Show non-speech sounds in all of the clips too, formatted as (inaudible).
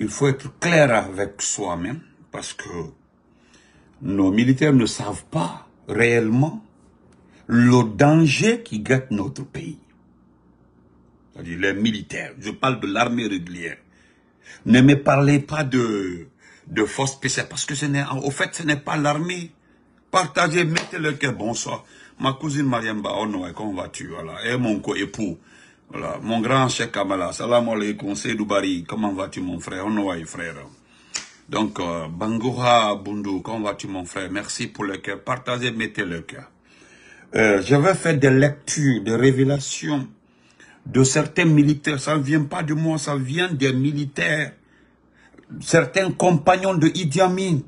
il faut être clair avec soi-même parce que nos militaires ne savent pas réellement le danger qui guette notre pays. C'est-à-dire les militaires, je parle de l'armée régulière. Ne me parlez pas de, de force spéciale parce que ce n'est, au fait, ce n'est pas l'armée. Partagez, mettez le cœur, bonsoir. Ma cousine Mariamba, oh non, comment vas-tu, Et mon co mon grand Cheikh Kamala, salam alaikum, du Bari, comment vas-tu mon frère On frère. Donc, euh, Bangoura comment vas-tu mon frère Merci pour le cœur. Partagez, mettez le cœur. Euh, je vais faire des lectures, des révélations de certains militaires. Ça ne vient pas de moi, ça vient des militaires. Certains compagnons de Idi Amin.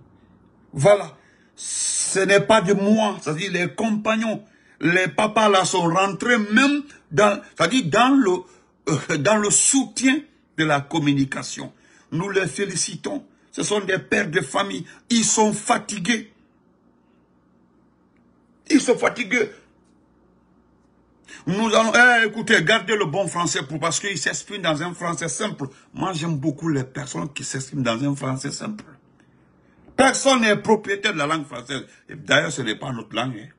Voilà. Ce n'est pas de moi. C'est-à-dire les compagnons, les papas là sont rentrés même c'est-à-dire dans le, euh, dans le soutien de la communication. Nous les félicitons. Ce sont des pères de famille. Ils sont fatigués. Ils sont fatigués. Nous allons, eh, écoutez, gardez le bon français pour, parce qu'ils s'expriment dans un français simple. Moi, j'aime beaucoup les personnes qui s'expriment dans un français simple. Personne n'est propriétaire de la langue française. D'ailleurs, ce n'est pas notre langue. Hein.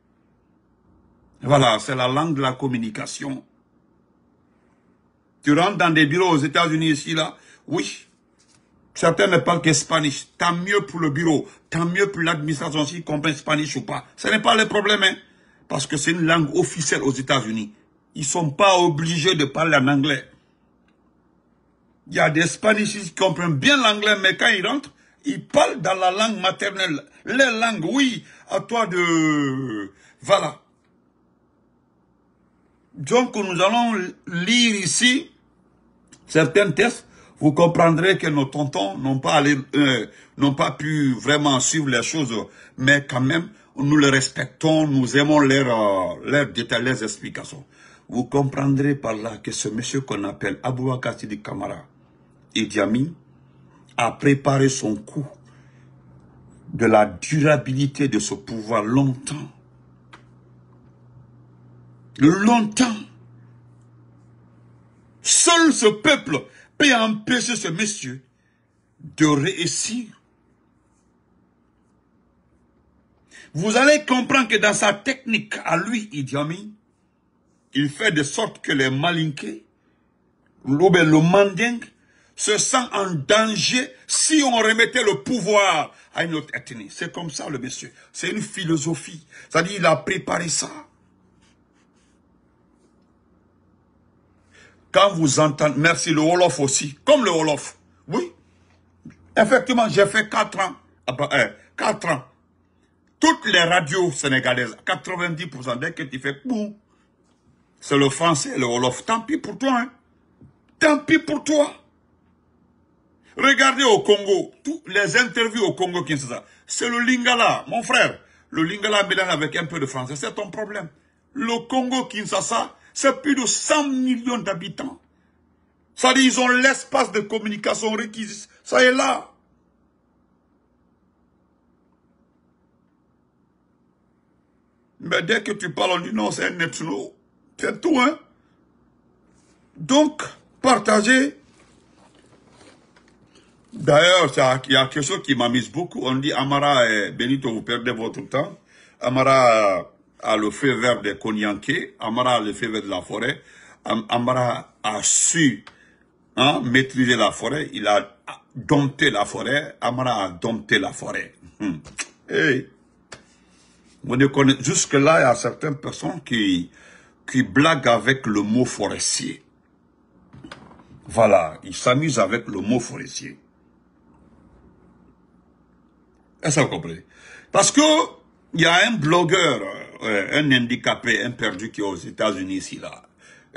Voilà, c'est la langue de la communication. Tu rentres dans des bureaux aux États-Unis ici, là. Oui. Certains ne parlent que Tant mieux pour le bureau. Tant mieux pour l'administration s'ils comprennent spanish ou pas. Ce n'est pas le problème, hein. Parce que c'est une langue officielle aux États-Unis. Ils sont pas obligés de parler en anglais. Il y a des Spanish qui comprennent bien l'anglais, mais quand ils rentrent, ils parlent dans la langue maternelle. Les langues, oui, à toi de... Voilà. Donc, nous allons lire ici certains tests, vous comprendrez que nos tontons n'ont pas, allé, euh, pas pu vraiment suivre les choses, mais quand même, nous les respectons, nous aimons leurs euh, détails, leurs explications. Vous comprendrez par là que ce monsieur qu'on appelle Abou de Kamara, Idi Amin, a préparé son coup de la durabilité de ce pouvoir longtemps. Longtemps. Seul ce peuple peut empêcher ce monsieur de réussir. Vous allez comprendre que dans sa technique à lui, Idi il fait de sorte que les Malinqués, le Manding, se sentent en danger si on remettait le pouvoir à une autre ethnie. C'est comme ça le monsieur. C'est une philosophie. C'est-à-dire il a préparé ça. vous entendez, merci, le Wolof aussi, comme le Wolof. Oui, effectivement, j'ai fait 4 ans, 4 ah, bah, eh, ans. Toutes les radios sénégalaises, 90% dès que tu fais c'est le français, le Wolof. Tant pis pour toi, hein. Tant pis pour toi. Regardez au Congo, toutes les interviews au Congo, Kinshasa, c'est le Lingala, mon frère. Le Lingala mélange avec un peu de français, c'est ton problème. Le Congo, Kinshasa, c'est plus de 100 millions d'habitants. Ça dit, ils ont l'espace de communication requis. Ça est là. Mais dès que tu parles, on dit non, c'est un C'est tout, hein. Donc, partagez. D'ailleurs, il y a quelque chose qui m'amuse beaucoup. On dit, Amara et Benito, vous perdez votre temps. Amara a le feu vert des Konyanké, Amara a le feu vert de la forêt, Amara a su hein, maîtriser la forêt, il a dompté la forêt, Amara a dompté la forêt. Hum. Jusque-là, il y a certaines personnes qui, qui blaguent avec le mot forestier. Voilà, ils s'amusent avec le mot forestier. Est-ce que vous comprenez Parce que il y a un blogueur, euh, un handicapé, un perdu qui est aux États-Unis ici là.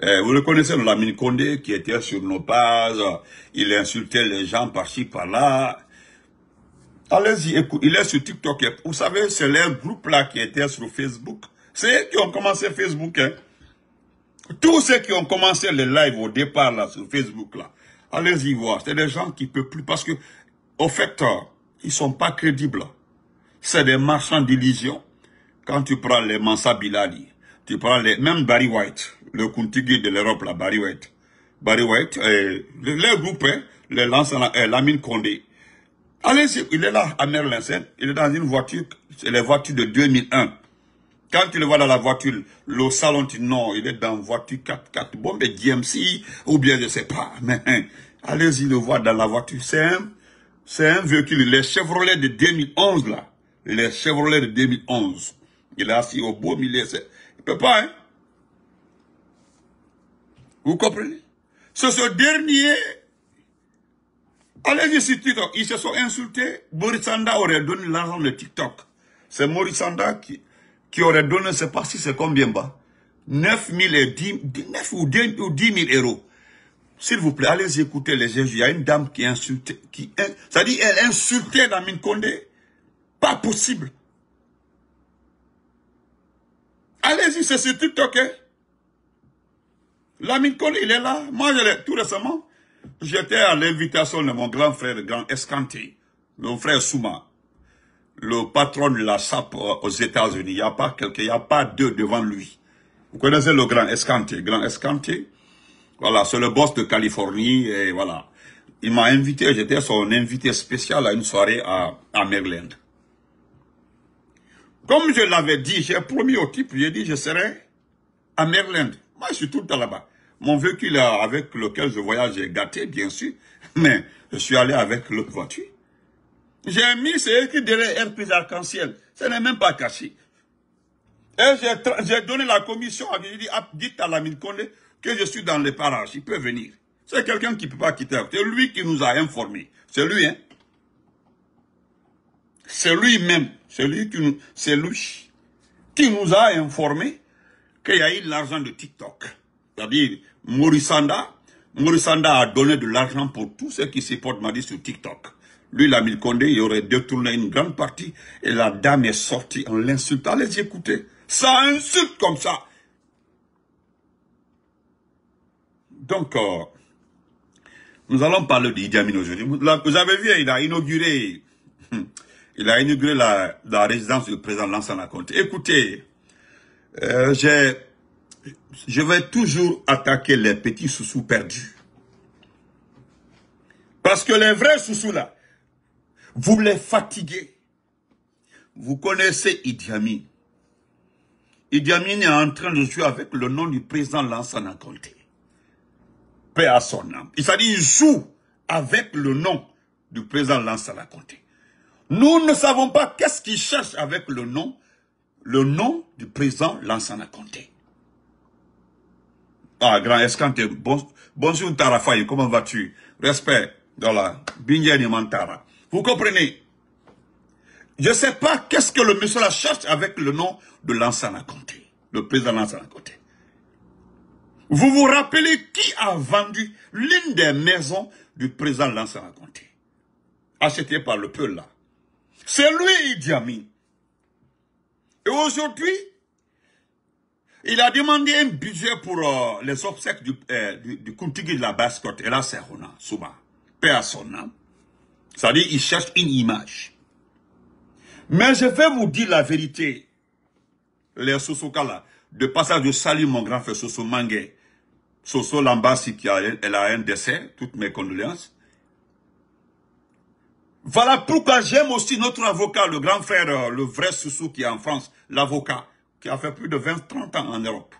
Euh, vous le connaissez, Lamine Condé, qui était sur nos pages il insultait les gens par-ci, par-là. Allez-y, écoute, il est sur TikTok. Vous savez, c'est les groupes-là qui était sur Facebook. C'est eux qui ont commencé Facebook. Hein. Tous ceux qui ont commencé les lives au départ là sur Facebook là. Allez-y voir, c'est des gens qui ne peuvent plus parce que, au fait, euh, ils ne sont pas crédibles. C'est des marchands d'illusions. Quand tu prends les Mansa Bilali, tu prends les, même Barry White, le contigu de l'Europe, là, Barry White. Barry White, euh, le, groupe, le hein, les la euh, mine Condé. Allez, y il est là, à merlin il est dans une voiture, c'est les voitures de 2001. Quand tu le vois dans la voiture, le salon, tu, non, il est dans une voiture 4x4, bon, mais GMC, ou bien je sais pas, hein, allez-y le voir dans la voiture, c'est un, c'est un véhicule, les Chevrolet de 2011, là, les Chevrolet de 2011. Il est assis au beau milieu. Il ne peut pas, hein? Vous comprenez C'est ce dernier. Allez-y sur TikTok. Ils se sont insultés. Morisanda aurait donné l'argent de TikTok. C'est Morisanda qui, qui aurait donné, je ne sais pas si c'est combien bas. 9 000 et 10, 9 ou 10, ou 000 euros. S'il vous plaît, allez écouter les gens. Il y a une dame qui insultait, qui, ça dit, elle insultait Namine Condé. Pas possible. Allez-y, c'est sur TikTok. Hein? il est là. Moi, tout récemment, j'étais à l'invitation de mon grand frère, le grand Escanté, mon frère Souma, le patron de la SAP euh, aux États-Unis. Il n'y a pas quelqu'un, il n'y a pas deux devant lui. Vous connaissez le grand Escanté, grand Escanté. Voilà, c'est le boss de Californie et voilà. Il m'a invité, j'étais son invité spécial à une soirée à, à Maryland. Comme je l'avais dit, j'ai promis au type, j'ai dit, je serai à Maryland. Moi, je suis tout le temps là-bas. Mon véhicule avec lequel je voyage est gâté, bien sûr, mais je suis allé avec l'autre voiture. J'ai mis ce écrit derrière un arc-en-ciel. Ce n'est même pas caché. Et j'ai donné la commission à dit, ah, dites à la Condé que je suis dans les parages, il peut venir. C'est quelqu'un qui ne peut pas quitter. C'est lui qui nous a informés. C'est lui, hein. C'est lui-même. Celui qui c'est lui qui nous a informé qu'il y a eu l'argent de TikTok. C'est-à-dire, Morisanda, a donné de l'argent pour tous ceux qui supportent Madi sur TikTok. Lui, l'ami Condé, il aurait détourné une grande partie et la dame est sortie en l'insultant. Allez écoutez. Ça insulte comme ça. Donc, euh, nous allons parler d'Idi Amin aujourd'hui. Vous avez vu, il a inauguré hum, il a inauguré la, la résidence du président Lansana Conté. Écoutez, euh, je vais toujours attaquer les petits sous-sous perdus. Parce que les vrais sous-sous là, vous les fatiguez. Vous connaissez Idi Amin. Idi Amin est en train de jouer avec le nom du président Lansana Conté. Paix à son âme. Il s'agit, il joue avec le nom du président Lansana Conté. Nous ne savons pas qu'est-ce qu'il cherche avec le nom, le nom du président Lansana Conté. Ah, grand escanté, bon, bonjour Tarafaye, comment vas-tu Respect, voilà, ni Mantara. Vous comprenez Je ne sais pas qu'est-ce que le monsieur la cherche avec le nom de Lansana Conté, le président Lansana Conté. Vous vous rappelez qui a vendu l'une des maisons du président Lansana Conté Achetée par le peuple là. C'est lui Idi Amin. Et aujourd'hui, il a demandé un budget pour euh, les obsèques du, euh, de la bascote. Et là, c'est Rona Souba. Personne. Ça C'est-à-dire, il cherche une image. Mais je vais vous dire la vérité. Les Sosoka de passage, je salue mon grand frère Soso Mange, Soso Lambasi qui a, elle a un décès, toutes mes condoléances. Voilà pourquoi j'aime aussi notre avocat, le grand frère, euh, le vrai Soussou qui est en France, l'avocat, qui a fait plus de 20-30 ans en Europe.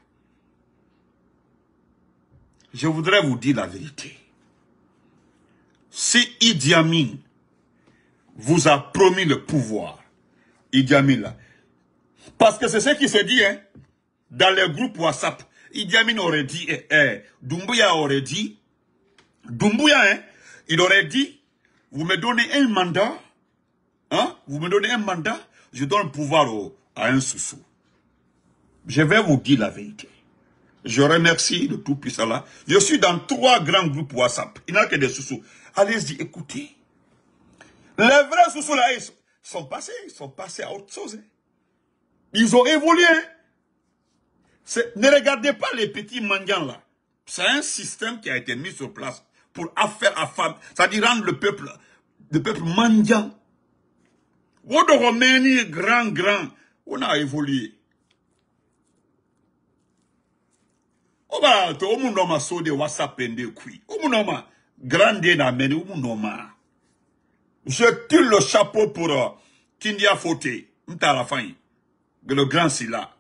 Je voudrais vous dire la vérité. Si Idi Amin vous a promis le pouvoir, Idi Amin là, parce que c'est ce qui se dit hein, dans les groupes WhatsApp, Idi Amin aurait dit, eh, eh, Dumbuya aurait dit, Dumbuya, hein, il aurait dit, vous me donnez un mandat, hein? Vous me donnez un mandat, je donne le pouvoir à un sous Je vais vous dire la vérité. Je remercie le Tout-Puissant là. Je suis dans trois grands groupes WhatsApp. Il n'y a que des Soussous. Allez-y, écoutez. Les vrais Soussous là, ils sont passés, ils sont passés à autre chose. Hein. Ils ont évolué. Hein. Ne regardez pas les petits mendiants là. C'est un système qui a été mis sur place pour affaire à femme, c'est-à-dire rendre le peuple, le peuple mendiant. de Roménie, grand, grand, on a évolué. to omunoma sode wasapende kui omunoma grande na monde je tire le chapeau pour euh, Kindia M'ta la le grand sila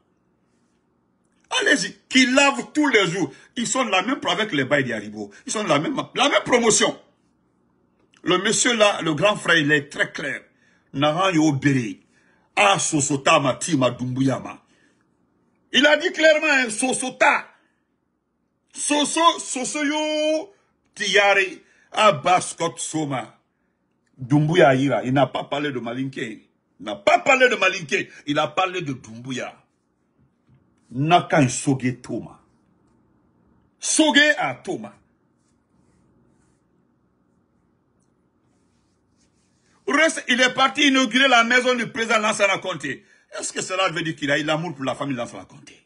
Allez-y, qui lavent tous les jours. Ils sont la même avec les bails d'Yaribo, Ils sont la même, la même promotion. Le monsieur là, le grand frère, il est très clair. Ah, a Dumbuyama. Il a dit clairement, hein, Sosota, Soso, Sosoyo, Tiare, ah, Soma. Dumbuya Ira, il n'a pas parlé de Malinke. Il n'a pas parlé de Malinke, il a parlé de Dumbuya. Nakaï kan soge Thomas. soge a il est parti inaugurer la maison du président Lansana comté. est-ce que cela veut dire qu'il a eu l'amour pour la famille Lansana comté?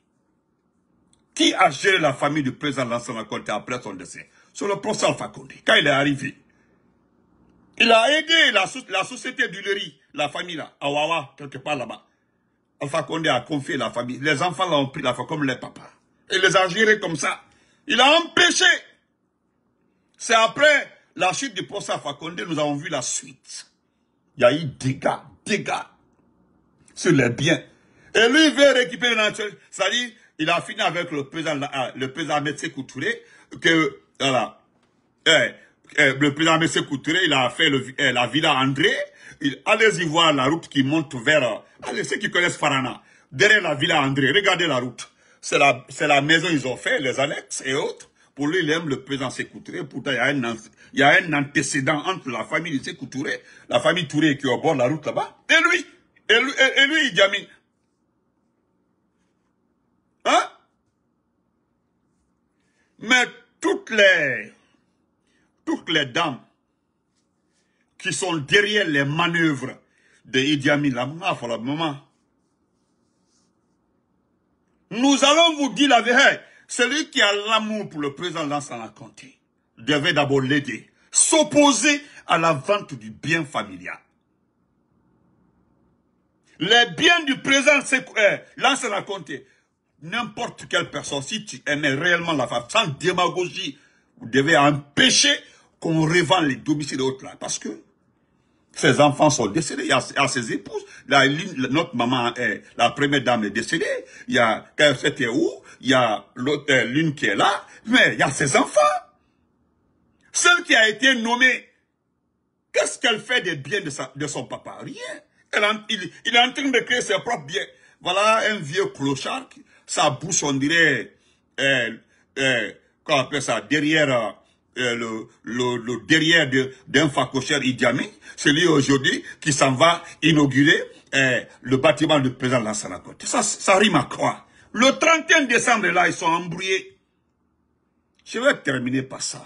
qui a géré la famille du président Lansana comté après son décès c'est le professeur Fakonde, quand il est arrivé il a aidé la, société du la famille là, à Wawa, quelque part là-bas. Alpha a confié la famille. Les enfants l'ont pris la comme les papas. Il les a gérés comme ça. Il a empêché. C'est après la chute du procès Alpha Condé, nous avons vu la suite. Il y a eu dégâts, dégâts sur les biens. Et lui, il veut récupérer nature. C'est-à-dire, il a fini avec le président, ah, le président Couturé, que, voilà, eh, eh, le président M. Couturé, il a fait le, eh, la villa André, allez-y voir la route qui monte vers... Allez, ceux qui connaissent Farana, derrière la villa André, regardez la route. C'est la, maison qu'ils ont fait, les Alex et autres. Pour lui, il aime le présent Sécouturé. Pourtant, il y, a un, antécédent entre la famille de la famille Touré qui est au bord la route là-bas, et lui. Et lui, et, dit lui, Hein? Mais toutes les, toutes les dames qui sont derrière les manœuvres de Idi Amin maman. Nous allons vous dire la vérité. Celui qui a l'amour pour le président la Comté. devait d'abord l'aider, s'opposer à la vente du bien familial. Les biens du président Lance la Comté, n'importe quelle personne, si tu aimais réellement la femme, sans démagogie, vous devez empêcher qu'on revende les domiciles d'autres là. Parce que ses enfants sont décédés. Il y a, ses épouses. La, notre maman, est, eh, la première dame est décédée. Il y a c'était où Il y a eh, l'une qui est là. Mais il y a ses enfants. Celle qui a été nommée, qu'est-ce qu'elle fait des biens de, de son papa Rien. il, est en train de créer ses propres biens. Voilà un vieux clochard. Qui, sa bouche, on dirait... Euh, euh, appelle ça Derrière euh, euh, le, le, derrière d'un de, d'un Idiami, c'est lui aujourd'hui qui s'en va inaugurer euh, le bâtiment de président Lansana côte Ça, ça rime à quoi Le 31 décembre, là, ils sont embrouillés. Je vais terminer par ça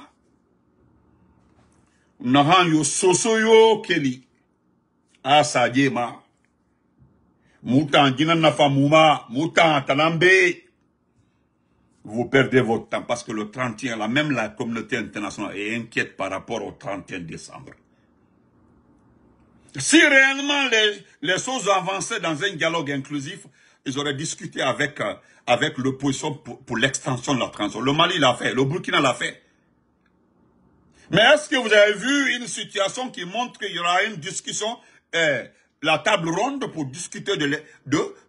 vous perdez votre temps parce que le 31, là, même la communauté internationale est inquiète par rapport au 31 décembre. Si réellement les, choses avançaient dans un dialogue inclusif, ils auraient discuté avec, euh, avec l'opposition pour, l'extension de la transition. Le Mali l'a fait, le Burkina l'a fait. Mais est-ce que vous avez vu une situation qui montre qu'il y aura une discussion, euh, la table ronde pour discuter de l'extension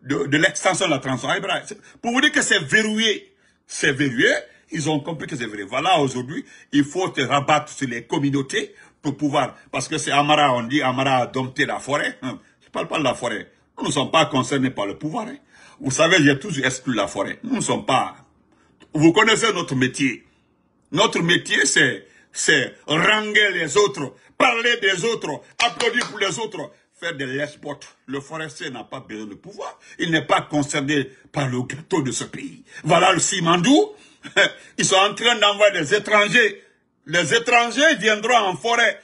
de, de, de la transition ah, Pour vous dire que c'est verrouillé c'est vrai, ils ont compris que c'est vrai. Voilà, aujourd'hui, il faut te rabattre sur les communautés pour pouvoir, parce que c'est Amara, on dit Amara a dompté la forêt. Hein. Je ne parle pas de la forêt. Nous ne sommes pas concernés par le pouvoir. Hein. Vous savez, j'ai toujours exclu la forêt. Nous ne sommes pas... Vous connaissez notre métier. Notre métier, c'est c'est ranger les autres, parler des autres, applaudir pour les autres, faire de l'export. Le forestier n'a pas besoin de pouvoir. Il n'est pas concerné par le gâteau de ce pays. Voilà le Simandou. (laughs) Ils sont en train d'envoyer des étrangers. Les étrangers viendront en forêt.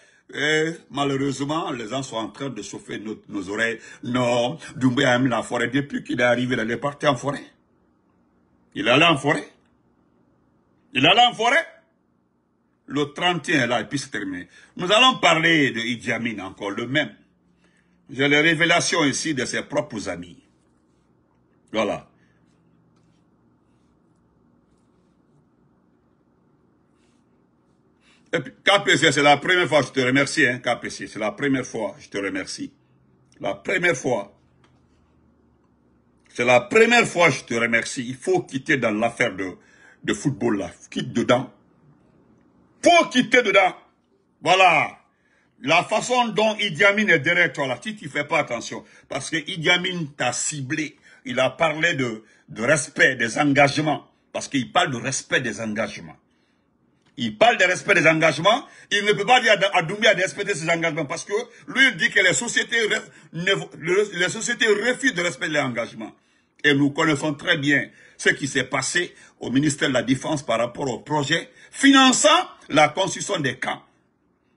malheureusement, les gens sont en train de chauffer nos, oreilles. Non, Doumbé mis la forêt. Depuis qu'il est arrivé, il est parti en forêt. Il est allé en forêt. Il est allé en forêt. Le 31 est là et puis c'est terminé. Nous allons parler de Idi Amin encore, le même. J'ai les révélations ici de ses propres amis. Voilà. Et puis, KPC, c'est la première fois que je te remercie, hein, KPC. C'est la première fois que je te remercie. La première fois. C'est la première fois que je te remercie. Il faut quitter dans l'affaire de, de football là. Quitte dedans. Faut quitter dedans. Voilà. La façon dont Idi Amin est directeur toi, là, si tu ne fais pas attention, parce que Idi Amin t'a ciblé, il a parlé de, respect des engagements, parce qu'il parle de respect des engagements. Il parle de respect des engagements, il ne peut pas dire à Doumbia de respecter ses engagements, parce que lui, il dit que les sociétés, les sociétés refusent de respecter les engagements. Et nous connaissons très bien ce qui s'est passé au ministère de la Défense par rapport au projet finançant la construction des camps.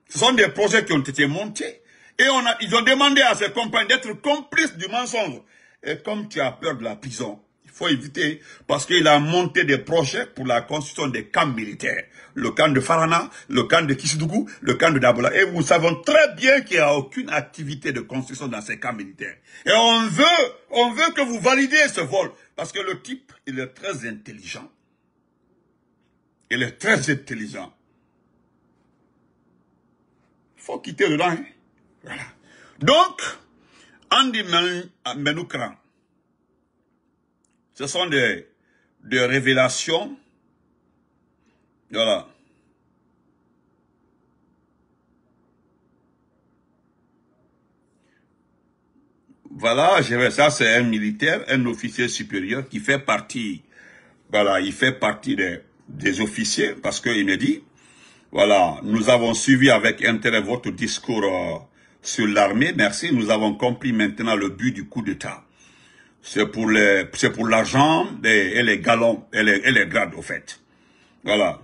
Ce sont des projets qui ont été montés. Et on ils ont demandé à ses compagnes d'être complices du mensonge. Et comme tu as peur de la prison, il faut éviter parce qu'il a monté des projets pour la construction des camps militaires. Le camp de Farana, le camp de Kisidougou, le camp de Dabola. Et nous savons très bien qu'il n'y a aucune activité de construction dans ces camps militaires. Et on veut, on veut que vous validez ce vol. Parce que le type, il est très intelligent. Il est très intelligent faut quitter le rang, hein. Voilà. Donc, Andy ah, Menoukran, ce sont des, révélations. Voilà. Voilà, ça c'est un militaire, un officier supérieur qui fait partie, voilà, il fait partie des, des officiers parce qu'il me dit, voilà, nous avons suivi avec intérêt votre discours euh, sur l'armée. Merci, nous avons compris maintenant le but du coup d'État. C'est pour les, c'est pour l'argent et les galons et les, et les, grades au fait. Voilà.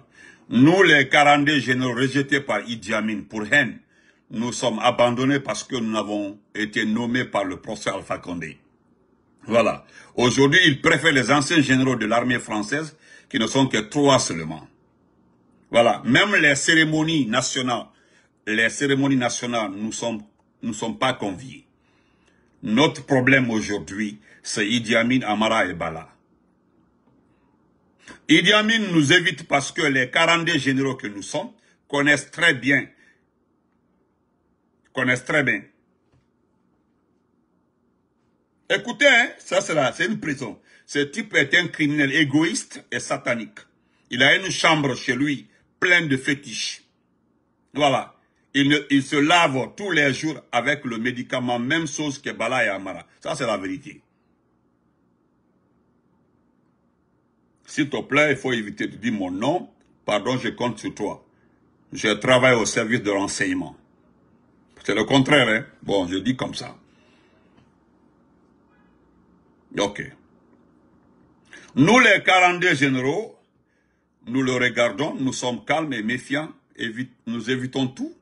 Nous, les 42 généraux rejetés par Idi Amin pour haine, nous sommes abandonnés parce que nous avons été nommés par le procès Alpha Condé. Voilà. Aujourd'hui, il préfère les anciens généraux de l'armée française qui ne sont que trois seulement. Voilà, même les cérémonies nationales, les cérémonies nationales, nous ne sommes, nous sommes pas conviés. Notre problème aujourd'hui, c'est Idi Amin, Amara et Bala. Idi Amin nous évite parce que les 42 généraux que nous sommes connaissent très bien, connaissent très bien. Écoutez, hein, c'est ça c'est une prison. Ce type est un criminel égoïste et satanique. Il a une chambre chez lui Plein de fétiches. Voilà. Ils, se lavent tous les jours avec le médicament, même chose que Bala et Amara. Ça, c'est la vérité. S'il te plaît, il faut éviter de dire mon nom. Pardon, je compte sur toi. Je travaille au service de renseignement. C'est le contraire, hein? Bon, je dis comme ça. Ok. Nous, les 42 généraux, nous le regardons, nous sommes calmes et méfiants, nous évitons tout.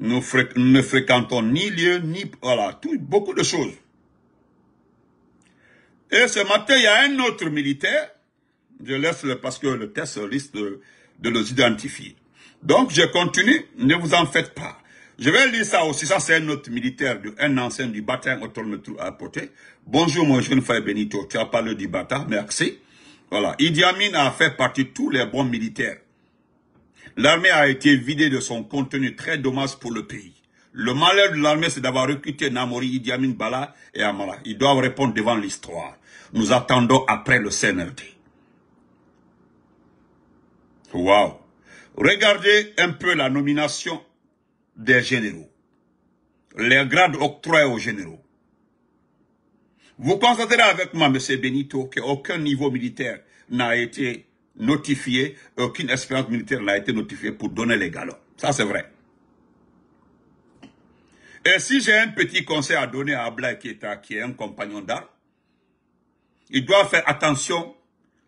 Nous ne fréquentons ni lieu, ni... Voilà, tout, beaucoup de choses. Et ce matin, il y a un autre militaire. Je laisse le, parce que le test risque de, les identifier. Donc, je continue. Ne vous en faites pas. Je vais lire ça aussi. Ça, c'est un autre militaire, un ancien du bataillon autour de à porter. Bonjour, mon jeune frère Benito. Tu as parlé du bataille. merci. Voilà. Idi Amin a fait partie de tous les bons militaires. L'armée a été vidée de son contenu très dommage pour le pays. Le malheur de l'armée, c'est d'avoir recruté Namori, Idi Amin, Bala et Amara. Ils doivent répondre devant l'histoire. Nous attendons après le CNRD. Waouh Regardez un peu la nomination des généraux. Les grades octroyés aux généraux. Vous constaterez avec moi, M. Benito, qu'aucun niveau militaire n'a été notifié, aucune expérience militaire n'a été notifiée pour donner les galons. Ça, c'est vrai. Et si j'ai un petit conseil à donner à Abla qui est, qui est un compagnon d'armes, il doit faire attention,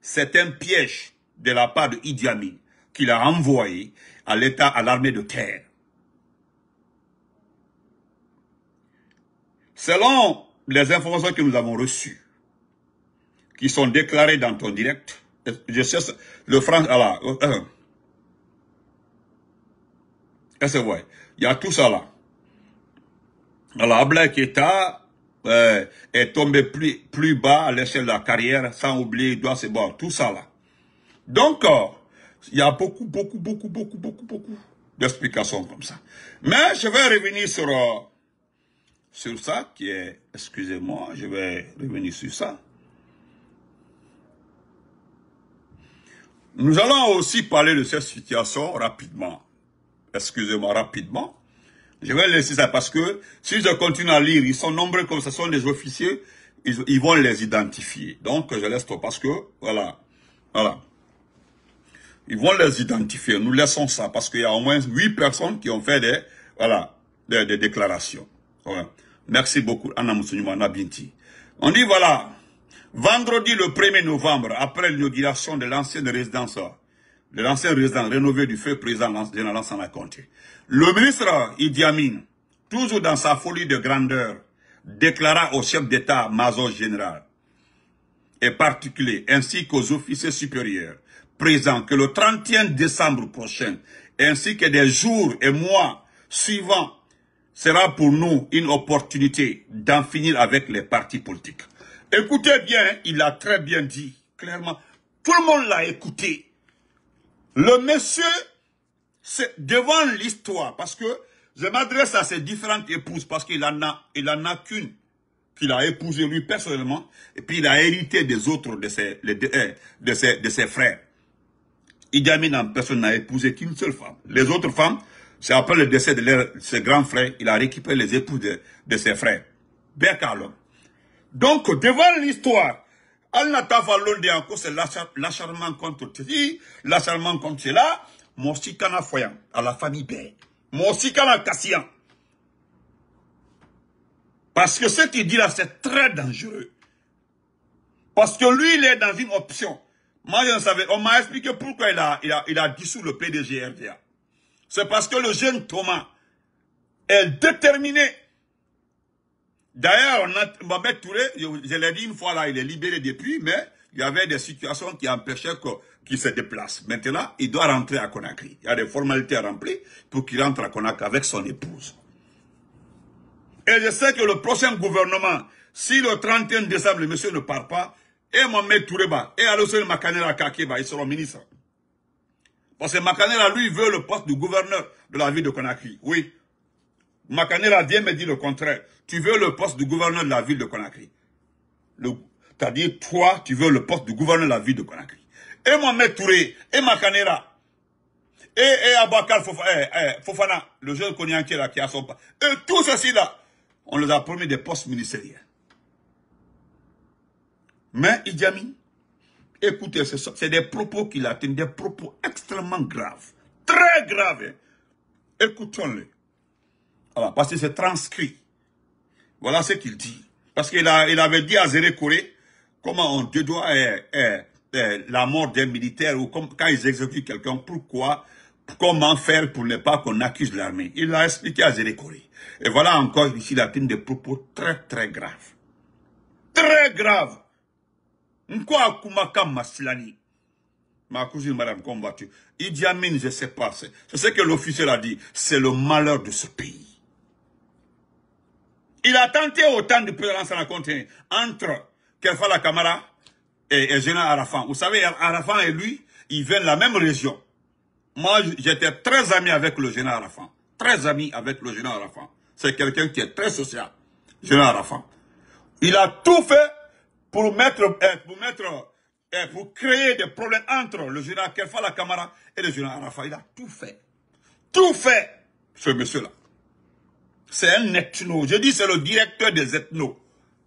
c'est un piège de la part de Idi Amin qu'il a envoyé à l'État, à l'armée de terre. Selon les informations que nous avons reçues, qui sont déclarées dans ton direct, je sais, le franc voilà, ah ça Euh, vrai. Il y a tout ça là. Alors, Black Keta euh, est tombé plus, plus bas à l'échelle de la carrière, sans oublier doit se boire, tout ça là. Donc, euh, il y a beaucoup, beaucoup, beaucoup, beaucoup, beaucoup, beaucoup d'explications comme ça. Mais je vais revenir sur euh, sur ça qui est, excusez-moi, je vais revenir sur ça. Nous allons aussi parler de cette situation rapidement. Excusez-moi, rapidement. Je vais laisser ça parce que si je continue à lire, ils sont nombreux comme ce sont des officiers, ils, vont les identifier. Donc, je laisse toi parce que, voilà, voilà. Ils vont les identifier. Nous laissons ça parce qu'il y a au moins huit personnes qui ont fait des, voilà, des, des déclarations. Voilà. Merci beaucoup, Anna Moussouniouana Binti. On dit voilà, vendredi le 1er novembre, après l'inauguration de l'ancienne résidence, de l'ancien résident rénové du feu président général la comté, le ministre Idi Amin, toujours dans sa folie de grandeur, déclara au chef d'État major général et particulier, ainsi qu'aux officiers supérieurs présents, que le 31 décembre prochain, ainsi que des jours et mois suivants sera pour nous une opportunité d'en finir avec les partis politiques. Écoutez bien, il a très bien dit, clairement. Tout le monde l'a écouté. Le monsieur, c'est devant l'histoire, parce que je m'adresse à ses différentes épouses, parce qu'il en a, il en a qu'une qu'il a épousée lui personnellement, et puis il a hérité des autres, de ses, euh, de ses, de ses frères. en personne n'a épousé qu'une seule femme. Les autres femmes, c'est après le décès de, ses grands frères, il a récupéré les époux de, ses frères. Carlo. Donc, devant l'histoire, al nata Lolde encore, c'est l'acharnement contre Tizi, l'acharnement contre cela. Morsikana Foyan, à la famille Bé. Morsikana Kassian. Parce que ce qu'il dit là, c'est très dangereux. Parce que lui, il est dans une option. Moi, je savais, on m'a expliqué pourquoi il a, il a, il a dissous le PDG RDA. C'est parce que le jeune Thomas est déterminé. D'ailleurs, Mohamed Touré, je, l'ai dit une fois là, il est libéré depuis, mais il y avait des situations qui empêchaient qu'il se déplace. Maintenant, il doit rentrer à Conakry. Il y a des formalités à remplir pour qu'il rentre à Conakry avec son épouse. Et je sais que le prochain gouvernement, si le 31 décembre, le monsieur ne part pas, et Mamet Touréba et Alosel Makanera Kakeba, ils seront ministres. Parce que Makanela, lui, veut le poste de gouverneur de la ville de Conakry. Oui. Makanera vient me dire le contraire. Tu veux le poste de gouverneur de la ville de Conakry. C'est-à-dire, toi, tu veux le poste de gouverneur de la ville de Conakry. Et Mohamed Touré, et Makanera, et, et eh, eh, Fofana, le jeune Konyanké qui a son pas. Et tout ceci là, on les a promis des postes ministériels. Mais Idjami, Écoutez, c'est des propos qu'il a tenus, des propos extrêmement graves. Très graves. Hein. Écoutons-le. Ah bah, parce que c'est transcrit. Voilà ce qu'il dit. Parce qu'il il avait dit à Zéré Corée comment on dédoit eh, eh, eh, la mort d'un militaire ou quand ils exécutent quelqu'un, pourquoi, comment faire pour ne pas qu'on accuse l'armée. Il l'a expliqué à Zéré Corée. Et voilà encore ici a tenu des propos très très graves. Très graves. Nkwa akumaka maslani. Ma cousine, madame, combattu. Idi Amin, je sais pas. C'est ce que l'officier a dit. C'est le malheur de ce pays. Il a tenté autant de présence à la contenir entre Kelfa la Camara et, et général Arafan. Vous savez, Arafan et lui, ils viennent de la même région. Moi, j'étais très ami avec le général Arafan. Très ami avec le général Arafan. C'est quelqu'un qui est très social, général Arafan. Il a tout fait pour mettre, eh, pour mettre, eh, pour créer des problèmes entre le général la Camara, et le général Rafaïla. tout fait. Tout fait, ce monsieur-là. C'est un ethno. Je dis c'est le directeur des ethnos.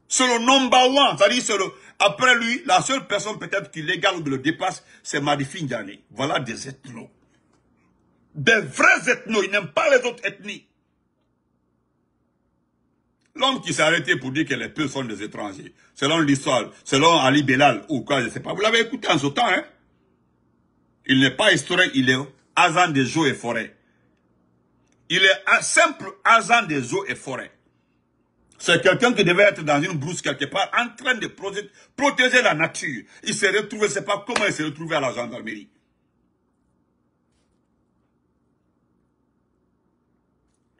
C'est le number one. C'est-à-dire, c'est le, après lui, la seule personne peut-être qui l'égale ou le dépasse, c'est Marifi Djani. Voilà des ethnos. Des vrais ethnos. Ils n'aiment pas les autres ethnies. L'homme qui s'est arrêté pour dire que les peuples sont des étrangers, selon l'histoire, selon Ali Belal ou quoi, je ne sais pas. Vous l'avez écouté en ce temps, hein Il n'est pas historien, il est agent des eaux et forêts. Il est un simple agent des eaux et forêts. C'est quelqu'un qui devait être dans une brousse quelque part, en train de protéger la nature. Il s'est retrouvé, je ne sais pas comment il s'est retrouvé à la gendarmerie.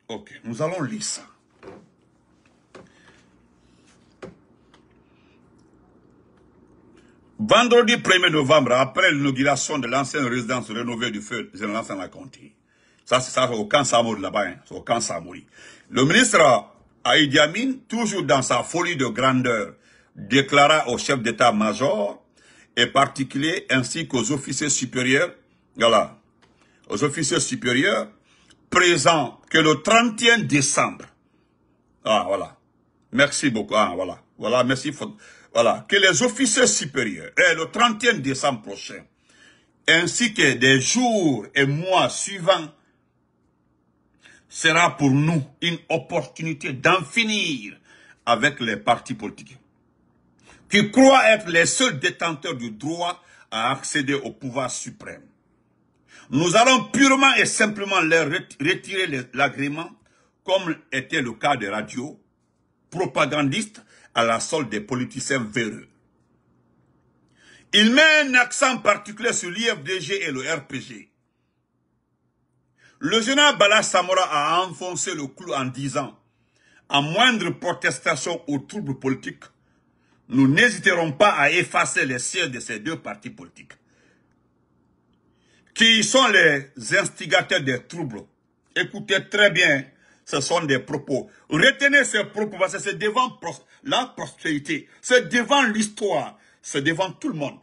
Ok, nous allons lire ça. Vendredi 1er novembre, après l'inauguration de l'ancienne résidence rénovée du feu général ça, c'est ça, au camp Samouri là-bas, hein. au camp Samouri. Le ministre Aïdi toujours dans sa folie de grandeur, déclara au chef d'état-major et particulier ainsi qu'aux officiers supérieurs, voilà, aux officiers supérieurs présents que le 31 décembre. Ah, voilà. Merci beaucoup. Ah, voilà. Voilà, merci voilà, que les officiers supérieurs, et eh, le 31 décembre prochain, ainsi que des jours et mois suivants, sera pour nous une opportunité d'en finir avec les partis politiques qui croient être les seuls détenteurs du droit à accéder au pouvoir suprême. Nous allons purement et simplement leur retirer l'agrément, comme était le cas des radios propagandistes à la solde des politiciens véreux. Il met un accent particulier sur l'IFDG et le RPG. Le général Bala Samora a enfoncé le clou en disant « En moindre protestation aux troubles politiques, nous n'hésiterons pas à effacer les sièges de ces deux partis politiques, qui sont les instigateurs des troubles. Écoutez très bien, ce sont des propos. Retenez ces propos parce que c'est devant la prospérité. C'est devant l'histoire, c'est devant tout le monde.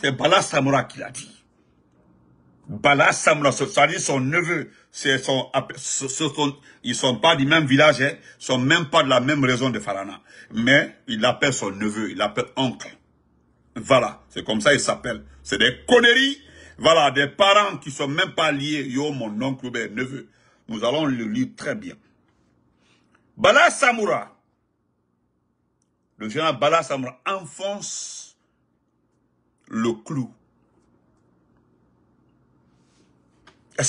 C'est Bala Samura qui l'a dit. Bala Samura, c'est-à-dire son neveu, c'est son, ils sont pas du même village, ne hein, sont même pas de la même raison de Farana. Mais il appelle son neveu, il l'appelle oncle. Voilà, c'est comme ça il s'appelle. C'est des conneries. Voilà, des parents qui sont même pas liés. Yo, mon oncle, mon neveu. Nous allons le lire très bien. Bala Samura, le général Bala enfonce le clou. Et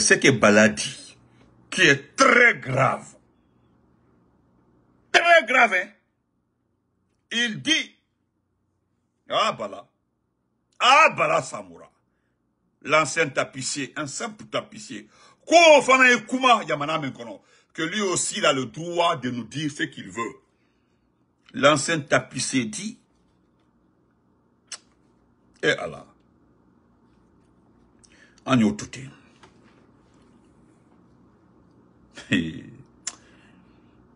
ce que Bala dit, qui est très grave, très grave, hein? il dit, ah Bala, ah Bala Samura, l'ancien tapissier, un simple tapissier, que lui aussi il a le droit de nous dire ce qu'il veut l'ancien tapissé dit, et alors en tout Et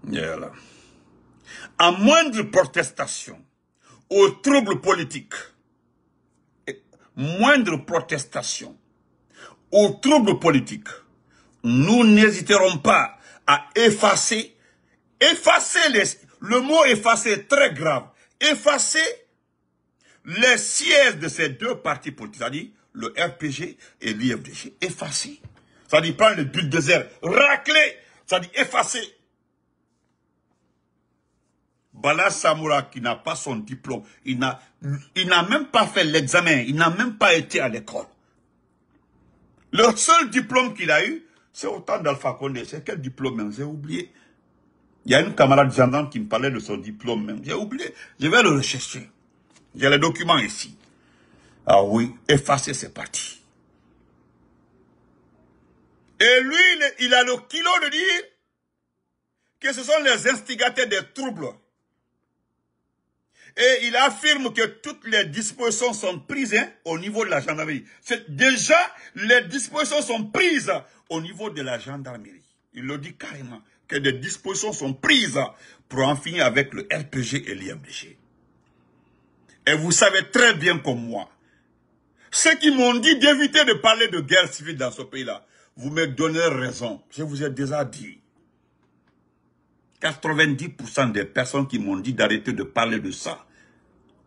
voilà À moindre protestation aux troubles politiques, moindre protestation aux troubles politiques, nous n'hésiterons pas à effacer, effacer les, le mot effacer est très grave. Effacer les sièges de ces deux partis politiques, c'est-à-dire le RPG et l'IFDG. Effacer. C'est-à-dire prendre le but désert, racler, c'est-à-dire effacer. Bala Samoura, qui n'a pas son diplôme, il n'a même pas fait l'examen, il n'a même pas été à l'école. Le seul diplôme qu'il a eu, c'est autant d'Alpha Condé. C'est quel diplôme hein? J'ai oublié. Il y a une camarade gendarme qui me parlait de son diplôme même. J'ai oublié. Je vais le rechercher. J'ai les documents ici. Ah oui, effacer, c'est parti. Et lui, il a le kilo de dire que ce sont les instigateurs des troubles. Et il affirme que toutes les dispositions sont prises hein, au niveau de la gendarmerie. Déjà, les dispositions sont prises au niveau de la gendarmerie. Il le dit carrément et des dispositions sont prises pour en finir avec le RPG et l'IMDG. Et vous savez très bien comme moi, ceux qui m'ont dit d'éviter de parler de guerre civile dans ce pays-là, vous me donnez raison. Je vous ai déjà dit. 90% des personnes qui m'ont dit d'arrêter de parler de ça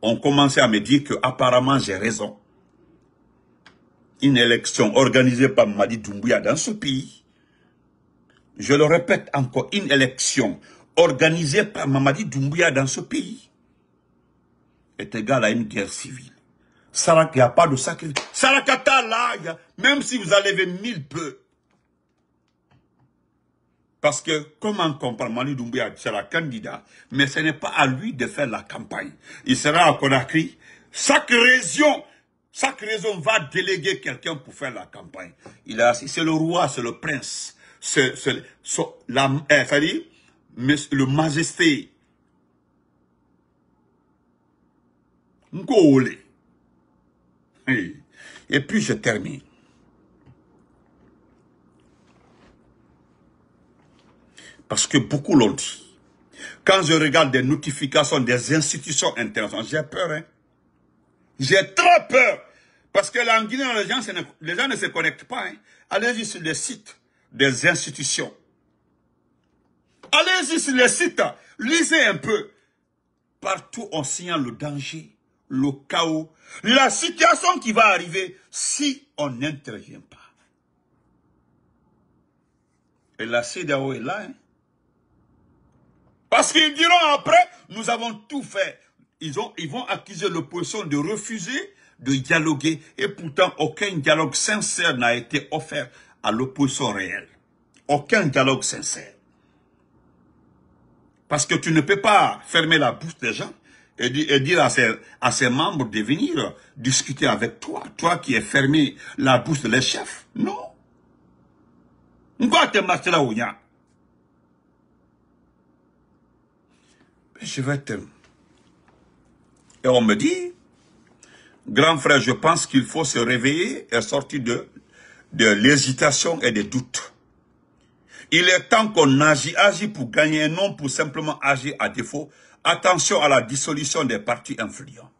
ont commencé à me dire que apparemment j'ai raison. Une élection organisée par Madi Doumbouya dans ce pays je le répète encore, une élection organisée par Mamadi Doumbouya dans ce pays est égale à une guerre civile. Il n'y a pas de sacrifice. même si vous enlevez mille peu. Parce que, comment comprendre, Mamadi Doumbouya sera candidat, mais ce n'est pas à lui de faire la campagne. Il sera à Conakry. Chaque région, chaque région va déléguer quelqu'un pour faire la campagne. Il a, c'est le roi, c'est le prince c'est, la, eh, le majesté. Et puis je termine. Parce que beaucoup l'ont dit. Quand je regarde des notifications des institutions internationales, j'ai peur. Hein. J'ai très peur. Parce que là, en Guinée, les gens, ne se connectent pas. Hein. Allez-y sur les sites des institutions. Allez-y sur les sites, lisez un peu. Partout, en signale le danger, le chaos, la situation qui va arriver si on n'intervient pas. Et la CDAO est là. Hein. Parce qu'ils diront après, nous avons tout fait. Ils, ont, ils vont accuser l'opposition de refuser de dialoguer. Et pourtant, aucun dialogue sincère n'a été offert à l'opposition réelle. Aucun dialogue sincère. Parce que tu ne peux pas fermer la bouche des gens et, dire à ses, membres de venir discuter avec toi. Toi qui es fermé la bouche des chefs. Non. Ben, je vais te... Et on me dit, grand frère, je pense qu'il faut se réveiller et sortir de de l'hésitation et des doutes. Il est temps qu'on agit, agit pour gagner non pour simplement agir à défaut. Attention à la dissolution des partis influents.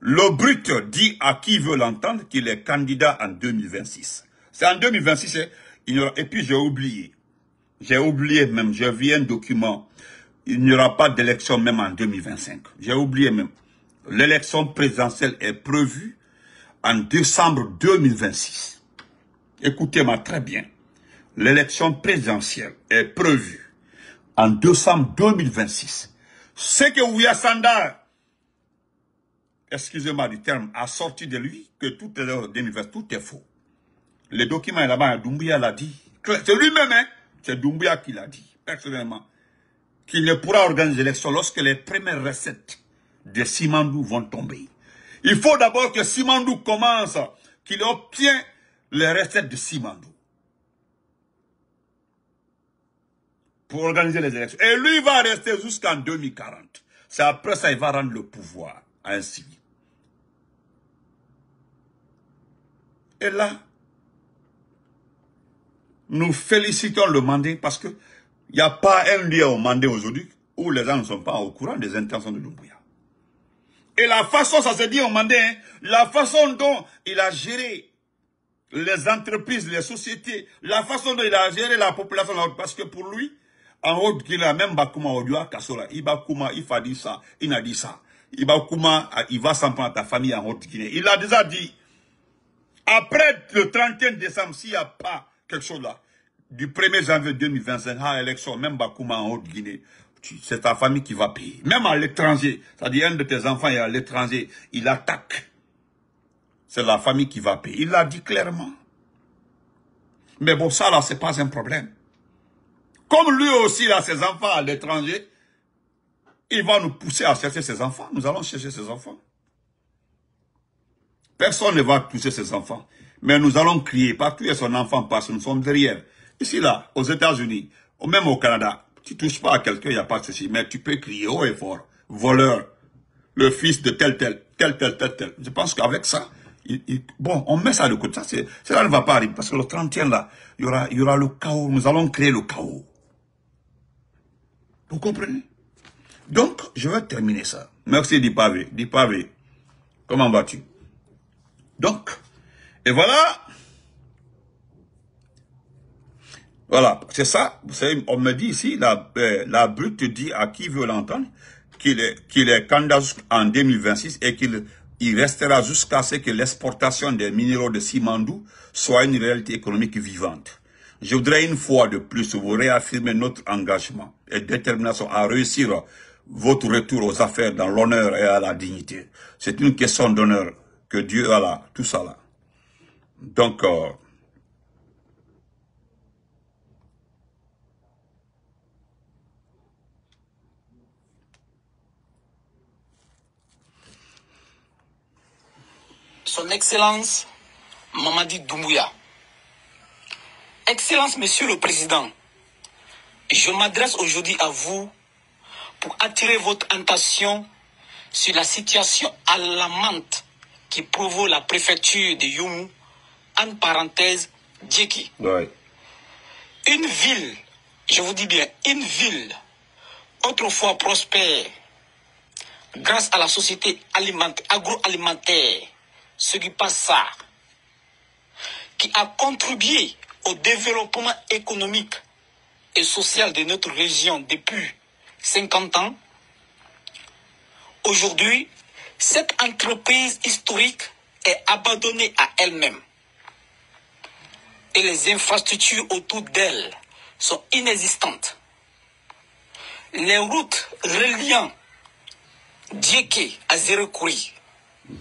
Le brut dit à qui veut l'entendre qu'il est candidat en 2026. C'est en 2026, hein. et puis j'ai oublié. J'ai oublié même, j'ai vu un document. Il n'y aura pas d'élection même en 2025. J'ai oublié même. L'élection présidentielle est prévue en décembre 2026. Écoutez-moi très bien. L'élection présidentielle est prévue en décembre 2026. Ce que Ouya Sandar, excusez-moi du terme, a sorti de lui, que tout est, Le tout est faux. Les documents là-bas, Doumbouya l'a dit. C'est lui-même, hein? c'est Doumbia qui l'a dit, personnellement. Qu'il ne pourra organiser l'élection lorsque les premières recettes de Simandou vont tomber. Il faut d'abord que Simandou commence, qu'il obtient les recettes de Simandou. Pour organiser les élections. Et lui va rester jusqu'en 2040. C'est après ça il va rendre le pouvoir à un civil. Et là, nous félicitons le mandé parce qu'il n'y a pas un lien au mandé aujourd'hui où les gens ne sont pas au courant des intentions de Doumbouya. Et la façon, ça se dit au Mandé, hein. la façon dont il a géré les entreprises, les sociétés, la façon dont il a géré la population, parce que pour lui, en haute qu'il a même Bakuma Odua il a dit ça, il a dit ça. Ibakuma, ah, il va s'en prendre à ta famille en haute Guinée. Il a déjà dit, après le 31 décembre, s'il n'y a pas quelque chose là, du 1er janvier 2025 à l'élection, même Bakouma en Haute-Guinée, c'est ta famille qui va payer. Même à l'étranger, c'est-à-dire un de tes enfants est à l'étranger, il attaque. C'est la famille qui va payer. Il l'a dit clairement. Mais bon, ça là, c'est pas un problème. Comme lui aussi, a ses enfants à l'étranger, il va nous pousser à chercher ses enfants. Nous allons chercher ses enfants. Personne ne va pousser ses enfants. Mais nous allons crier, partout tuer son enfant parce que nous sommes derrière. Ici, là, aux États-Unis, même au Canada, tu touches pas à quelqu'un, il n'y a pas de souci. Mais tu peux crier haut et fort. Voleur. Le fils de tel, tel, tel, tel, tel, tel. Je pense qu'avec ça, bon, on met ça de côté. Ça, cela ne va pas arriver. Parce que le 30e, là, il y aura, y aura le chaos. Nous allons créer le chaos. Vous comprenez Donc, je vais terminer ça. Merci dit Dipavé. Comment vas-tu Donc, et voilà Voilà, c'est ça. Vous savez, on me dit ici, la, euh, la brute dit à qui veut l'entendre qu'il est, qu'il est candidat en 2026 et qu'il il restera jusqu'à ce que l'exportation des minéraux de Simandou soit une réalité économique vivante. Je voudrais une fois de plus vous réaffirmer notre engagement et détermination à réussir votre retour aux affaires dans l'honneur et à la dignité. C'est une question d'honneur que Dieu a là, tout ça là. Donc, euh, Son Excellence Mamadi Doumbouya. Excellence, Monsieur le Président, je m'adresse aujourd'hui à vous pour attirer votre attention sur la situation alarmante qui provoque la préfecture de Youmou, en parenthèse, Djeki. Une ville, je vous dis bien, une ville autrefois prospère grâce à la société agroalimentaire ce qui passe ça, qui a contribué au développement économique et social de notre région depuis 50 ans, aujourd'hui, cette entreprise historique est abandonnée à elle-même et les infrastructures autour d'elle sont inexistantes. Les routes reliant Dieké à Zérokouri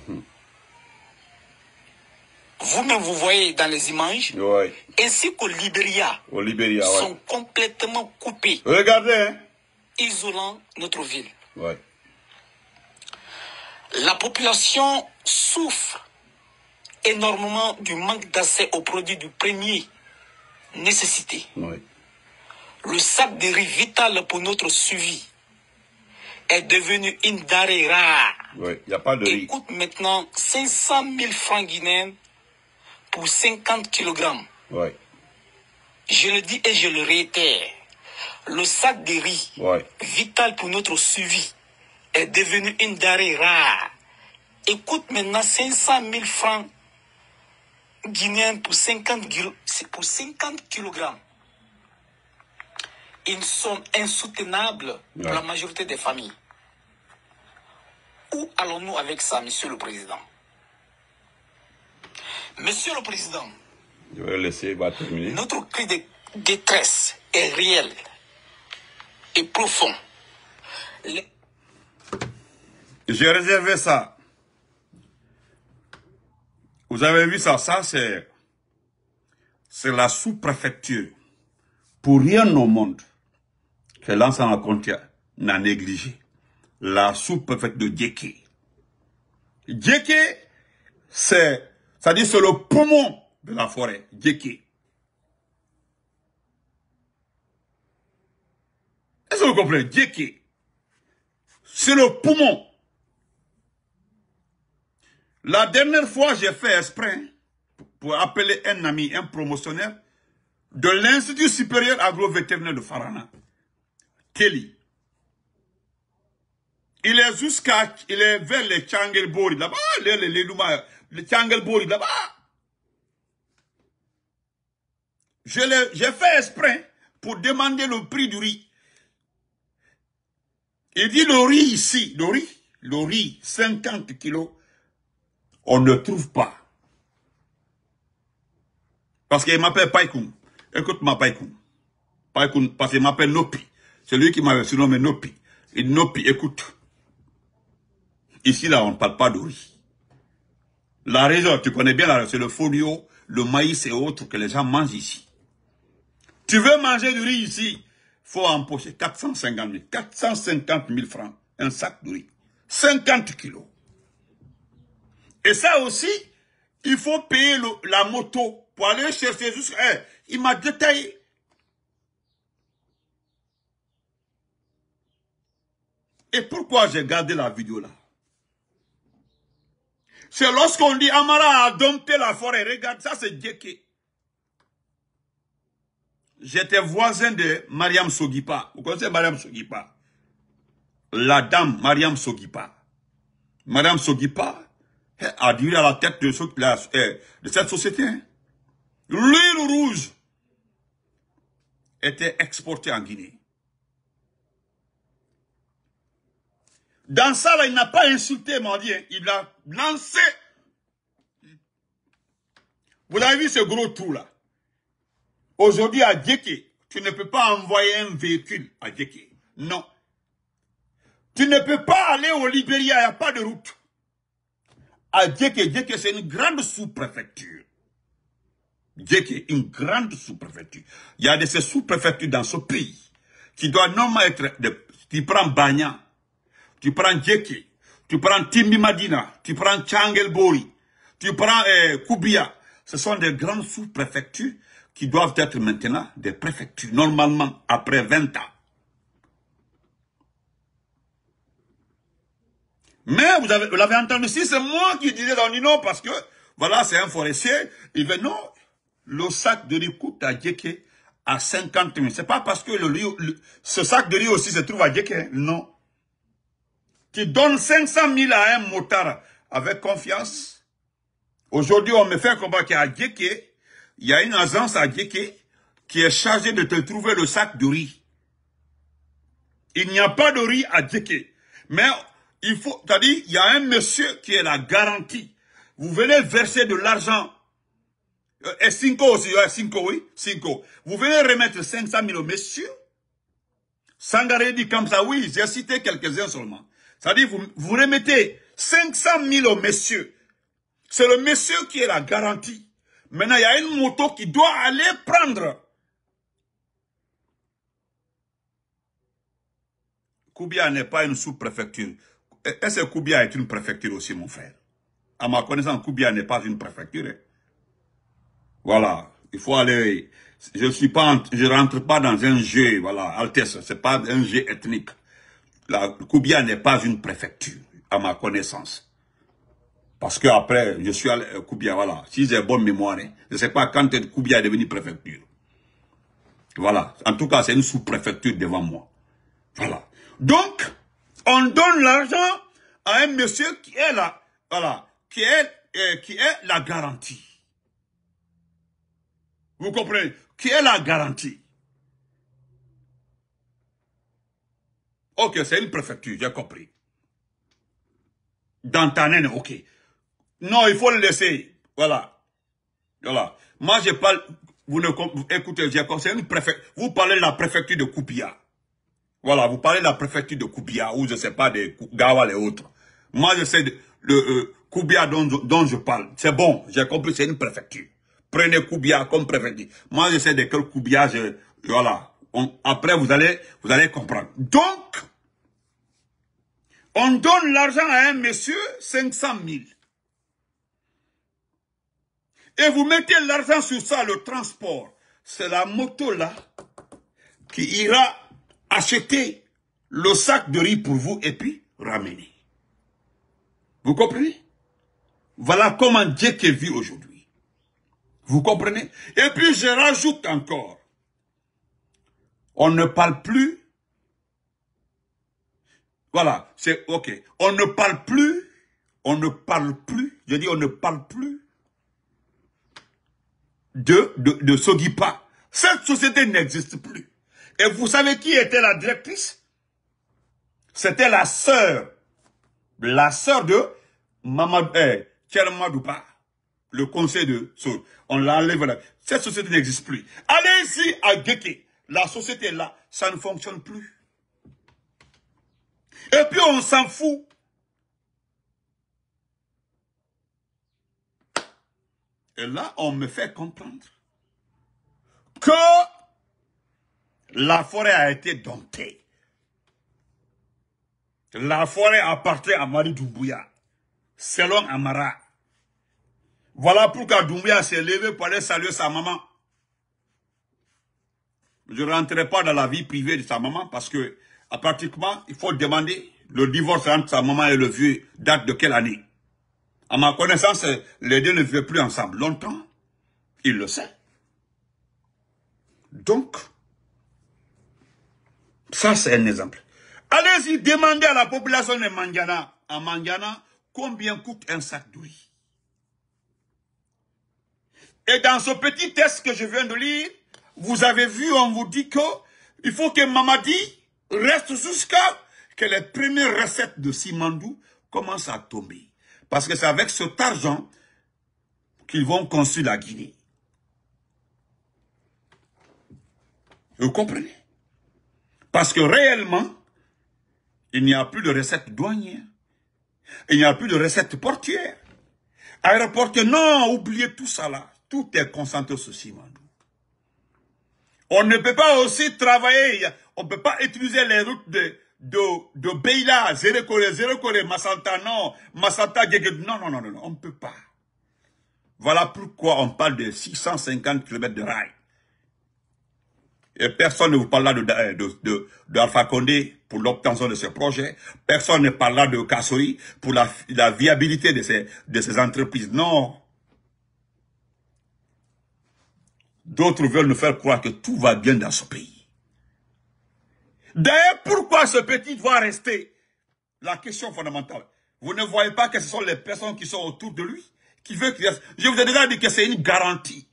mhm vous-même vous voyez dans les images, ainsi qu'au Libéria, sont complètement coupés. Hein. isolant notre ville. La population souffre énormément du manque d'accès aux produits du premier nécessité. Le sac de riz vital pour notre suivi est devenu une darée rare. Il n'y a pas de riz. coûte maintenant 500 000 francs guinéens pour 50 kg. Je le dis et je le réitère. Le sac de riz, vital pour notre suivi, est devenu une denrée rare. Écoute maintenant 500 000 francs guinéens pour 50, pour 50 kg. ils sont insoutenables pour la majorité des familles. Où allons-nous avec ça, monsieur le Président Monsieur le Président, notre cri de détresse est réel et profond. J'ai réservé ça. Vous avez vu ça, ça c'est c'est la sous-préfecture. Pour rien au monde que l'ensemble en n'a négligé la sous-préfecture de Djeké. Djeké, c'est c'est-à-dire c'est le poumon de la forêt, Djeké. Est-ce que vous comprenez Djeké, c'est le poumon. La dernière fois, j'ai fait esprit pour appeler un ami, un promotionnaire de l'Institut supérieur agro-vétérinaire de Farana, Kelly. Il est jusqu'à, il est vers le Tchangelbori, là-bas, ah, les, les, les, Tchangelbori, là-bas. J'ai fait exprès pour demander le prix du riz. Il dit le riz ici, le riz, le riz, 50 kilos, on ne trouve pas. Parce qu'il m'appelle Paikun. Écoute-moi Paikun. Paikoum, parce qu'il m'appelle Nopi. C'est lui qui m'avait surnommé Nopi. Et Nopi, écoute. Ici, là, on ne parle pas de riz. La raison, tu connais bien la c'est le folio, le maïs et autres que les gens mangent ici. Tu veux manger du riz ici, il faut empocher 450 000, 450 000 francs, un sac de riz, 50 kilos. Et ça aussi, il faut payer la moto pour aller chercher jusqu'à... Eh, il m'a détaillé. Et pourquoi j'ai gardé la vidéo là c'est lorsqu'on dit Amara a dompté la forêt. Regarde, ça c'est Djeke. J'étais voisin de Mariam Sogipa. Vous connaissez Mariam Sogipa La dame Mariam Sogipa. Mariam Sogipa a duré à la tête de, euh, cette société. Hein. L'huile rouge était exportée en Guinée. Dans ça, il n'a pas insulté mon Il a lancé. Vous avez vu ce gros trou là Aujourd'hui, à Djeké, tu ne peux pas envoyer un véhicule à Djeké. Non. Tu ne peux pas aller au Libéria, il n'y a pas de route. À Djeké, Djeké, c'est une grande sous-préfecture. Djeké, une grande sous-préfecture. Il y a de ces sous-préfectures dans ce pays qui doivent normalement être... qui prend Bagnan, tu prends Djeki, tu prends Timbi Madina, tu prends Tchangelbori, tu prends eh, Ce sont des grandes sous-préfectures qui doivent être maintenant des préfectures, normalement, après 20 ans. Mais vous l'avez entendu si c'est moi qui disais dans Nino parce que, voilà, c'est un forestier. Il veut, non, le sac de riz coûte à Djeke à 50 000. C'est pas parce que le, ce sac de riz aussi se trouve à Djeke, hein. non. Tu donnes 500 000 à un motard avec confiance. Aujourd'hui, on me fait comprendre qu'à Djeke, il y a une agence à Djeke qui est chargée de te trouver le sac de riz. Il n'y a pas de riz à Djeke. Mais il faut, t'as dit, il y a un monsieur qui est la garantie. Vous venez verser de l'argent. Euh, et cinco aussi, cinco, oui, cinco. Vous venez remettre 500 000 au monsieur. Sangaré dit comme ça, oui, j'ai cité quelques-uns seulement. C'est-à-dire, vous, vous remettez 500 000 au monsieur. C'est le monsieur qui est la garantie. Maintenant, il y a une moto qui doit aller prendre. Koubia n'est pas une sous-préfecture. Est-ce que Koubia est une préfecture aussi, mon frère À ma connaissance, Koubia n'est pas une préfecture. Hein. Voilà. Il faut aller... Je suis pas, je rentre pas dans un jeu, voilà, Altesse, n'est pas un jeu ethnique la Koubia n'est pas une préfecture, à ma connaissance. Parce que après, je suis à euh, Koubia, voilà. Si j'ai bonne mémoire, hein, je ne sais pas quand Koubia est devenue préfecture. Voilà. En tout cas, c'est une sous-préfecture devant moi. Voilà. Donc, on donne l'argent à un monsieur qui est là, voilà, qui est, euh, qui est la garantie. Vous comprenez Qui est la garantie Ok, c'est une préfecture, j'ai compris. Dans ok. Non, il faut le laisser. Voilà. Voilà. Moi, je parle... Vous ne, écoutez, c'est une préfecture. Vous parlez de la préfecture de Koubia. Voilà, vous parlez de la préfecture de Koubia, ou je ne sais pas, de Gawal et autres. Moi, je sais de, euh, Koubia dont, je parle. C'est bon, j'ai compris, c'est une préfecture. Prenez Koubia comme préfecture. Moi, je sais de quel Koubia je... Voilà. après, vous allez, vous allez comprendre. Donc, on donne l'argent à un monsieur, 500 000. Et vous mettez l'argent sur ça, le transport. C'est la moto là qui ira acheter le sac de riz pour vous et puis ramener. Vous comprenez Voilà comment Dieu est aujourd'hui. Vous comprenez Et puis je rajoute encore. On ne parle plus voilà, c'est OK. On ne parle plus, on ne parle plus, je dis on ne parle plus de, de, de Sogipa. Cette société n'existe plus. Et vous savez qui était la directrice C'était la sœur, la sœur de Mamadou, eh, le conseil de Sogipa. On l'a là. Cette société n'existe plus. Allez ici à La société là, ça ne fonctionne plus. Et puis on s'en fout. Et là, on me fait comprendre que la forêt a été domptée. La forêt appartient à Marie Doumbouya, selon Amara. Voilà pourquoi Doumbouya s'est levé pour aller saluer sa maman. Je ne rentrerai pas dans la vie privée de sa maman parce que ah, pratiquement, il faut demander le divorce entre sa maman et le vieux date de quelle année. À ma connaissance, les deux ne vivent plus ensemble longtemps. Il le sait. Donc, ça c'est un exemple. Allez-y, demandez à la population de Mangana, à Mangana, combien coûte un sac d'ouïe. Et dans ce petit test que je viens de lire, vous avez vu, on vous dit que il faut que Mamadi reste jusqu'à que les premières recettes de Simandou commencent à tomber. Parce que c'est avec cet argent qu'ils vont construire la Guinée. Vous comprenez Parce que réellement, il n'y a plus de recettes douanières. Il n'y a plus de recettes portières. aéroportées non, oubliez tout ça là. Tout est concentré sur Simandou. On ne peut pas aussi travailler, on ne peut pas utiliser les routes de, de, de Beila, Zéro corée Massanta, non, Massanta, non, non, non, non, on ne peut pas. Voilà pourquoi on parle de 650 km de rail. Et personne ne vous parle de, de, de, Condé pour l'obtention de ce projet. Personne ne parle de Kassoui pour la, la viabilité de ces, de ces entreprises. Non. D'autres veulent nous faire croire que tout va bien dans ce pays. D'ailleurs, pourquoi ce petit doit rester La question fondamentale. Vous ne voyez pas que ce sont les personnes qui sont autour de lui qui veulent qu'il Je vous ai déjà dit que c'est une garantie.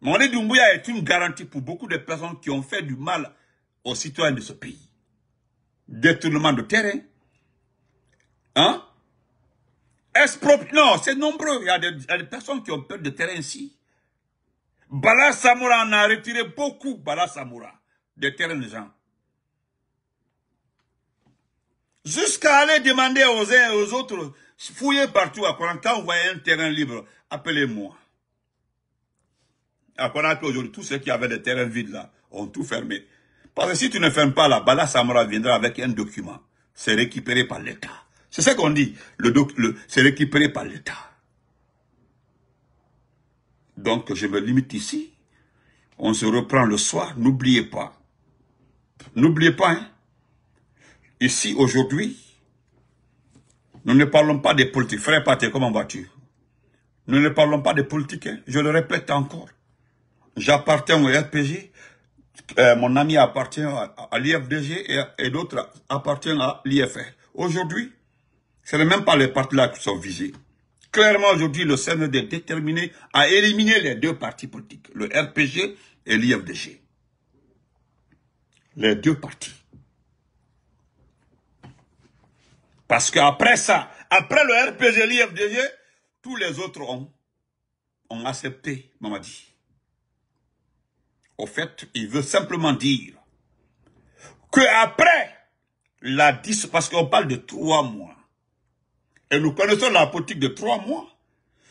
Mané Doumbouya est une garantie pour beaucoup de personnes qui ont fait du mal aux citoyens de ce pays. Détournement de terrain. Hein? propre Non, c'est nombreux. Il y, il y, a des, personnes qui ont peur de terrain ici. Bala Samoura en a retiré beaucoup, Bala Samoura, de terrains de gens. Jusqu'à aller demander aux uns et aux autres, fouiller partout à quand vous voyez un terrain libre, appelez-moi. À aujourd'hui, tous ceux qui avaient des terrains vides là, ont tout fermé. Parce que si tu ne fermes pas là, Bala Samoura viendra avec un document. C'est récupéré par l'État. C'est ce qu'on dit. c'est récupéré par l'État. Donc, je me limite ici. On se reprend le soir. N'oubliez pas. N'oubliez pas. Hein? Ici, aujourd'hui, nous ne parlons pas des politiques. Frère Paté, comment vas-tu Nous ne parlons pas des politiques. Hein. Je le répète encore. J'appartiens au RPG. Euh, mon ami appartient à, l'IFDG et, et d'autres appartiennent à l'IFR. Aujourd'hui, ce n'est même pas les partis-là qui sont visés. Clairement, aujourd'hui, le CND est déterminé à éliminer les deux partis politiques, le RPG et l'IFDG. Les deux partis. Parce qu'après ça, après le RPG et l'IFDG, tous les autres ont, accepté Mamadi. Au fait, il veut simplement dire que après la 10, parce qu'on parle de trois mois, et nous connaissons la politique de trois mois,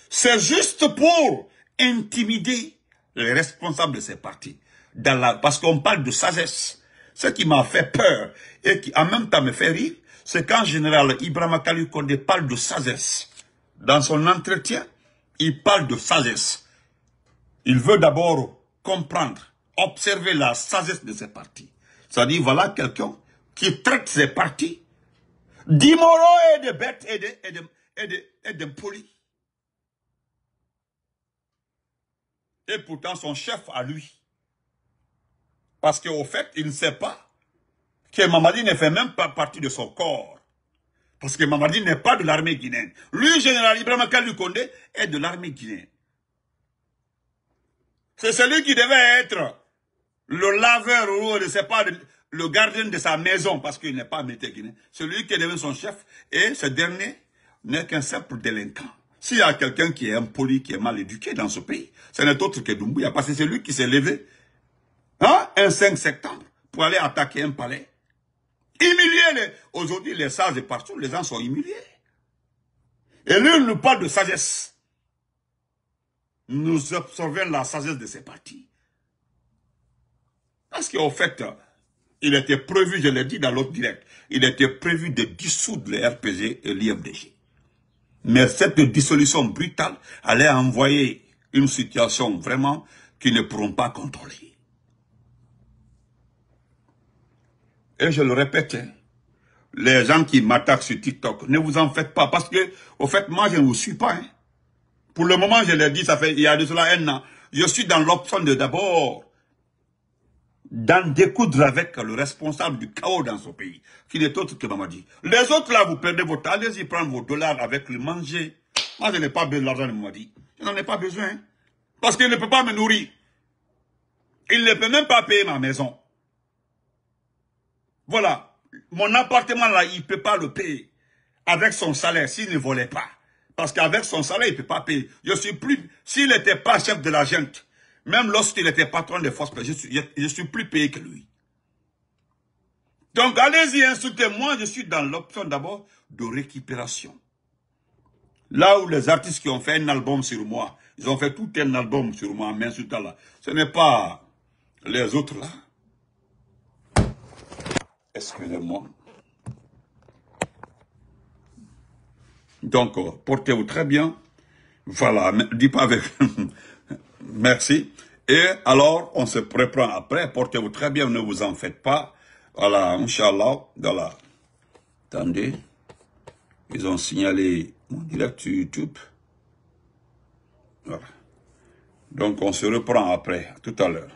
c'est juste pour intimider les responsables de ces partis. parce qu'on parle de sagesse. Ce qui m'a fait peur et qui en même temps me fait rire, c'est qu'en général Ibrahim Kalou Kondé parle de sagesse. Dans son entretien, il parle de sagesse. Il veut d'abord comprendre, observer la sagesse de ces partis. C'est-à-dire, voilà quelqu'un qui traite ces partis D'imoro est de bêtes et e de, et et e Et pourtant, son chef à lui. Parce qu'au fait, il ne sait pas que Mamadi ne fait même pas partie de son corps. Parce que Mamadi n'est pas de l'armée guinéenne. Lui, général Ibrahim Kalou est de l'armée guinéenne. C'est celui qui devait être le laveur rouge. ne sais pas, le gardien de sa maison, parce qu'il n'est pas guinéen, celui qui est devenu son chef, et ce dernier n'est qu'un simple délinquant. S'il y a quelqu'un qui est impoli, qui est mal éduqué dans ce pays, ce n'est autre que Doumbouya, parce que c'est lui qui s'est levé hein, un 5 septembre pour aller attaquer un palais. Humilier les... Aujourd'hui, les sages et partout, les gens sont humiliés. Et lui, nous parle de sagesse. Nous observons la sagesse de ses partis. Parce qu'au fait, il était prévu, je l'ai dit dans l'autre direct, il était prévu de dissoudre les RPG et l'IFDG. Mais cette dissolution brutale allait envoyer une situation vraiment qu'ils ne pourront pas contrôler. Et je le répète, hein, les gens qui m'attaquent sur TikTok, ne vous en faites pas, parce que, au fait, moi, je ne vous suis pas. Hein. Pour le moment, je l'ai dit, ça fait, il y a de cela un an, je suis dans l'option de d'abord d'en découdre avec le responsable du chaos dans son pays, qui n'est autre que Mamadi. Les autres là, vous perdez votre, allez-y prendre vos dollars avec le manger. Moi, je n'ai pas besoin de l'argent de Mamadi. Je n'en ai pas besoin. parce qu'il ne peut pas me nourrir. Il ne peut même pas payer ma maison. Voilà. Mon appartement là, il ne peut pas le payer. Avec son salaire, s'il ne volait pas. Parce qu'avec son salaire, il ne peut pas payer. Je suis plus... S'il n'était pas chef de la gente, même lorsqu'il était patron des forces, je suis, plus payé que lui. Donc allez-y, insultez-moi, je suis dans l'option d'abord de récupération. Là où les artistes qui ont fait un album sur moi, ils ont fait tout un album sur moi mais m'insultant là. Ce n'est pas les autres là. Excusez-moi. Donc, euh, portez-vous très bien. Voilà, dis pas avec... (laughs) Merci. Et alors, on se reprend après. Portez-vous très bien, ne vous en faites pas. Voilà, Inch'Allah. Attendez. Ils ont signalé mon direct sur YouTube. Voilà. Donc, on se reprend après. tout à l'heure.